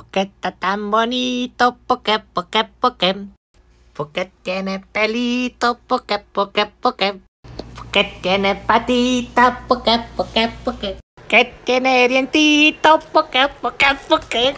Porque está tan bonito, porque, porque, porque. Porque tiene pelito, porque, porque, porque. Porque tiene patita, porque, porque, porque. Que tiene dientito, porque, porque, porque.